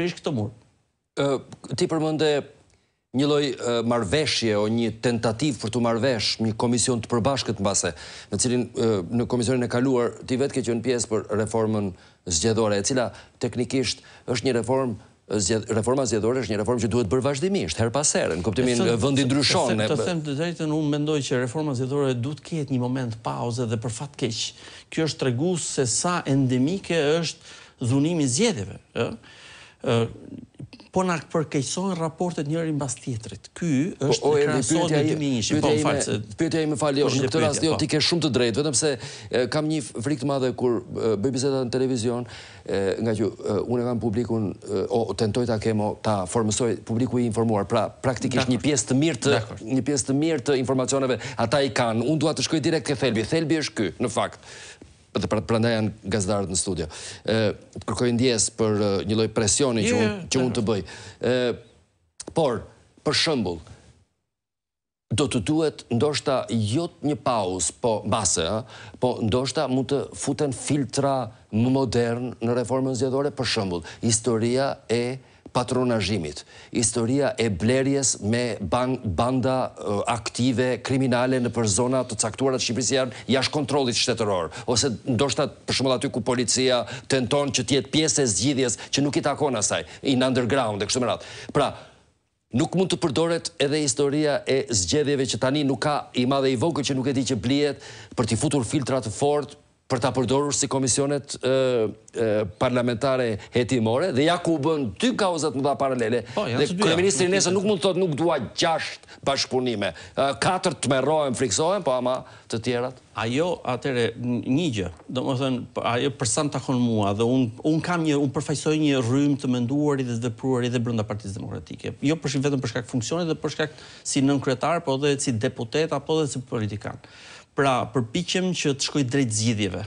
pikrish këtë mur. Ti përmënde një loj marveshje o një tentativ për të marvesh një komision të përbashkët në base, në cilin në komisionin e kaluar, ti vetë ke që në pjesë për reformën zgjedhore, e cila teknikisht është një reformë reforma zjedhore është një reformë që duhet bërë vazhdimisht, her pasere, në koptimin vëndi ndryshone. Të them të drejten, unë mendoj që reforma zjedhore duhet kjetë një moment pauze dhe për fat keq. Kjo është tregu se sa endemike është dhunimi zjedheve po nga përkejsojnë raportet njëri mbas tjetërit. Ky po, është krasot në po më e ime, pyte e me fali, është në këtë rast, jo, po. ti ke shumë të drejtë, vetëm se kam një frikë të madhe kur bëj bizetat në televizion, nga që unë e kam publikun, o, tentoj ta kemo, ta formësoj, publiku i informuar, pra praktikisht një pjesë të mirë të, një pjesë të mirë të informacioneve, ata i kanë, unë dua të shkoj direkt ke thelbi, thelbi është ky, në fakt, dhe pra të janë gazdarët në studio. Kërkojnë ndjes për një loj presioni që jo, unë të jo. bëj. Por, për shëmbull, do të duhet ndoshta jot një paus, po base, po ndoshta mund të futen filtra modern në reformën zjedore, për shëmbull, historia e patronazhimit, historia e blerjes me banda aktive kriminale në për zona të caktuara të Shqipërisë janë jashtë kontrollit shtetëror, ose ndoshta për shembull aty ku policia tenton që të jetë pjesë e zgjidhjes që nuk i takon asaj, in underground e kështu me Pra, nuk mund të përdoret edhe historia e zgjedhjeve që tani nuk ka i madhe i vogël që nuk e di që blijet për të futur filtra të fortë për të apërdorur si komisionet parlamentare hetimore dhe ja ku bën dy kauzat më dha paralele po, dhe kërë ministri nese nuk mund të thotë nuk dua gjasht bashkëpunime katër të merohem, friksohem po ama të tjerat Ajo, atere, një gjë do më thënë, ajo përsan të akon mua dhe unë kam një, unë përfajsoj një rrym të mënduar i dhe dhe pruar i dhe brënda partijës demokratike jo përshin vetëm përshkak funksionit dhe përshkak si nën kretar, po dhe si deputet apo dhe si politikan Pra, përpiqem që të shkoj drejt zgjidhjeve.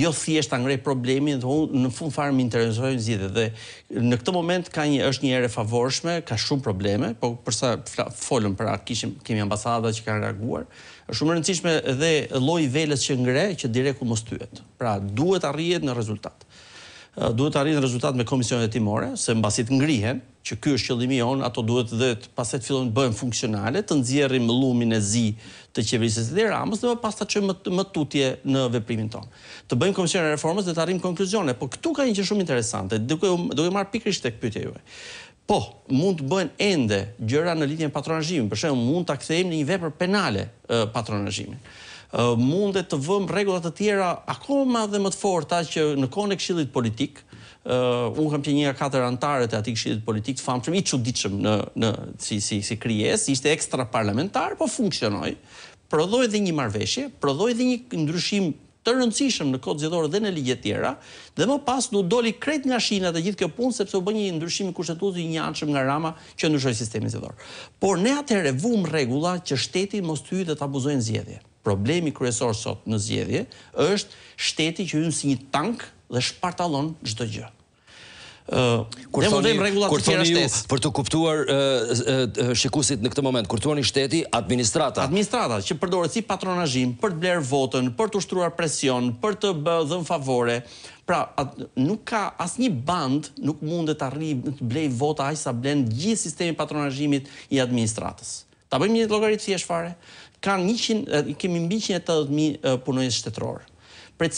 Jo thjesht ta ngrej problemin, do unë në fund fare më interesojnë zgjidhjet dhe në këtë moment ka një është një erë favorshme, ka shumë probleme, po për sa folëm për kishim kemi ambasadat që kanë reaguar. Është shumë e rëndësishme edhe lloji velës që ngre, që direkt u mos thyet. Pra, duhet arrihet në rezultat duhet të arrinë rezultat me komisionet timore, se në basit ngrihen, që kjo është qëllimi jonë, ato duhet dhe të paset fillon të bëjmë funksionale, të nëzjerim lumin e zi të qeverisës dhe ramës, dhe pas të që më tutje në veprimin tonë. Të bëjmë komisionet reformës dhe të arrinë konkluzione, po këtu ka një që shumë interesante, duke marë pikrish të këpytje juve. Po, mund të bëjnë ende gjëra në litjen patronajimin, për shumë mund të akthejmë një vepr penale patronajimin mundet të vëmë regullat të tjera akoma dhe më të forta që në kone këshillit politik, unë kam që nga katër antarët e ati këshillit politik të famëshëm, i që diqëm në si kryes, ishte ekstra parlamentar, po funksionoj, prodhoj dhe një marveshje, prodhoj dhe një ndryshim të rëndësishëm në kodë zjedhore dhe në ligje tjera, dhe më pas du doli kret nga shina të gjithë kjo punë, sepse u bë një ndryshim i kushtetuzi një anëshëm nga rama që ndryshoj sistemi zjedhore. Por ne atëre vumë regula që shteti mos të ju dhe të abuzojnë zjedhje problemi kryesor sot në zgjedhje është shteti që hyn si një tank dhe shpartallon çdo gjë. Uh, kur ne rregullat të tjera shtetit. Për të kuptuar uh, uh, shikusit në këtë moment, kur shteti, administrata. Administrata që përdoret si patronazhim për të bler votën, për të ushtruar presion, për të dhënë favore. Pra, at, nuk ka asnjë band nuk mundet të arrijë të blej vota aq sa blen gjithë sistemi patronazhimit i administratës. Ta bëjmë një logaritë thjesht fare. Kan 100 kemi mbi 180.000 punojës shtetëror.